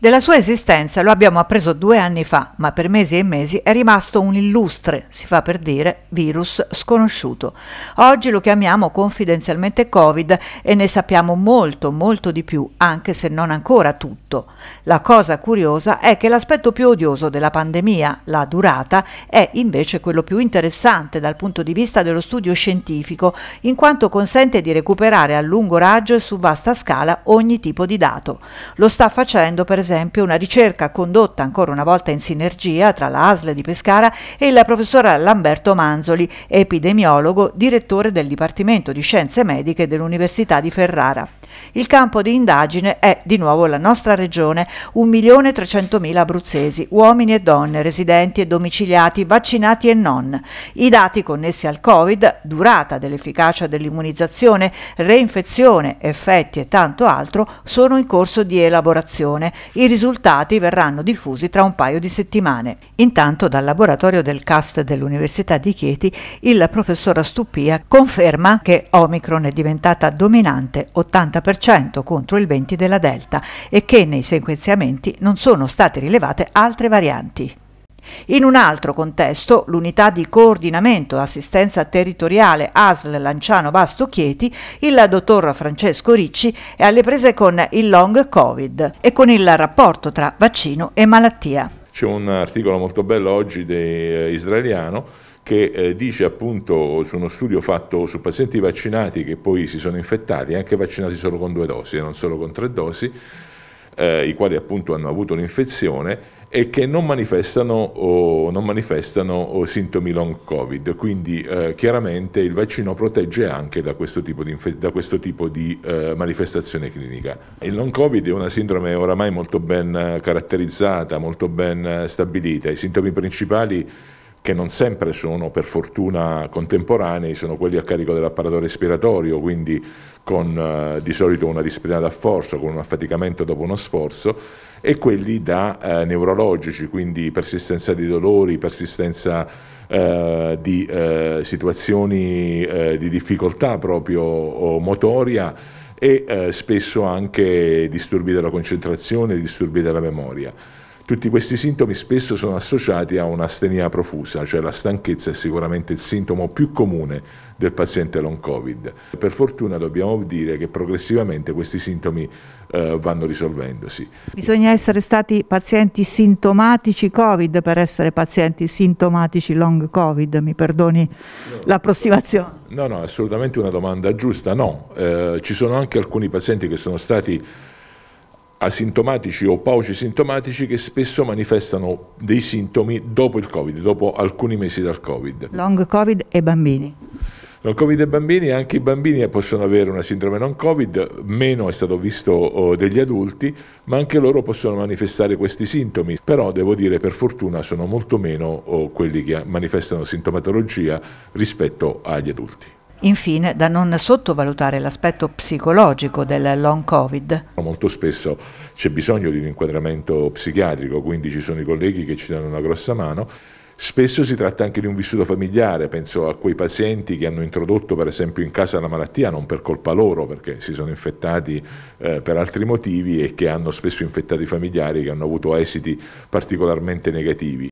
Della sua esistenza lo abbiamo appreso due anni fa, ma per mesi e mesi è rimasto un illustre, si fa per dire, virus sconosciuto. Oggi lo chiamiamo confidenzialmente Covid e ne sappiamo molto, molto di più, anche se non ancora tutto. La cosa curiosa è che l'aspetto più odioso della pandemia, la durata, è invece quello più interessante dal punto di vista dello studio scientifico, in quanto consente di recuperare a lungo raggio e su vasta scala ogni tipo di dato. Lo sta facendo per esempio esempio una ricerca condotta ancora una volta in sinergia tra la ASL di Pescara e la professora Lamberto Manzoli, epidemiologo, direttore del Dipartimento di Scienze Mediche dell'Università di Ferrara. Il campo di indagine è di nuovo la nostra regione, 1.300.000 abruzzesi, uomini e donne, residenti e domiciliati, vaccinati e non. I dati connessi al Covid, durata dell'efficacia dell'immunizzazione, reinfezione, effetti e tanto altro sono in corso di elaborazione. I risultati verranno diffusi tra un paio di settimane. Intanto dal laboratorio del CAST dell'Università di Chieti il professor Stupia conferma che Omicron è diventata dominante 80% 4% contro il 20% della Delta e che nei sequenziamenti non sono state rilevate altre varianti. In un altro contesto, l'unità di coordinamento assistenza territoriale ASL Lanciano Basto Chieti, il dottor Francesco Ricci è alle prese con il long Covid e con il rapporto tra vaccino e malattia. C'è un articolo molto bello oggi di eh, Israeliano che eh, dice appunto su uno studio fatto su pazienti vaccinati che poi si sono infettati, anche vaccinati solo con due dosi e non solo con tre dosi, eh, i quali appunto hanno avuto l'infezione e che non manifestano, oh, non manifestano oh, sintomi long covid, quindi eh, chiaramente il vaccino protegge anche da questo tipo di, da questo tipo di eh, manifestazione clinica. Il long covid è una sindrome oramai molto ben eh, caratterizzata, molto ben eh, stabilita, i sintomi principali che non sempre sono per fortuna contemporanei, sono quelli a carico dell'apparato respiratorio, quindi con eh, di solito una disciplina da forza, con un affaticamento dopo uno sforzo, e quelli da eh, neurologici, quindi persistenza di dolori, persistenza eh, di eh, situazioni eh, di difficoltà proprio motoria e eh, spesso anche disturbi della concentrazione, disturbi della memoria. Tutti questi sintomi spesso sono associati a un'astenia profusa, cioè la stanchezza è sicuramente il sintomo più comune del paziente long covid. Per fortuna dobbiamo dire che progressivamente questi sintomi eh, vanno risolvendosi. Bisogna essere stati pazienti sintomatici covid per essere pazienti sintomatici long covid, mi perdoni no. l'approssimazione. No, no, assolutamente una domanda giusta, no. Eh, ci sono anche alcuni pazienti che sono stati asintomatici o pauci sintomatici che spesso manifestano dei sintomi dopo il Covid, dopo alcuni mesi dal Covid. Long Covid e bambini. Non Covid e bambini, anche i bambini possono avere una sindrome non Covid, meno è stato visto oh, degli adulti, ma anche loro possono manifestare questi sintomi. Però devo dire per fortuna sono molto meno oh, quelli che manifestano sintomatologia rispetto agli adulti. Infine, da non sottovalutare l'aspetto psicologico del long Covid. Molto spesso c'è bisogno di un inquadramento psichiatrico, quindi ci sono i colleghi che ci danno una grossa mano. Spesso si tratta anche di un vissuto familiare, penso a quei pazienti che hanno introdotto per esempio in casa la malattia non per colpa loro, perché si sono infettati eh, per altri motivi e che hanno spesso infettato i familiari che hanno avuto esiti particolarmente negativi.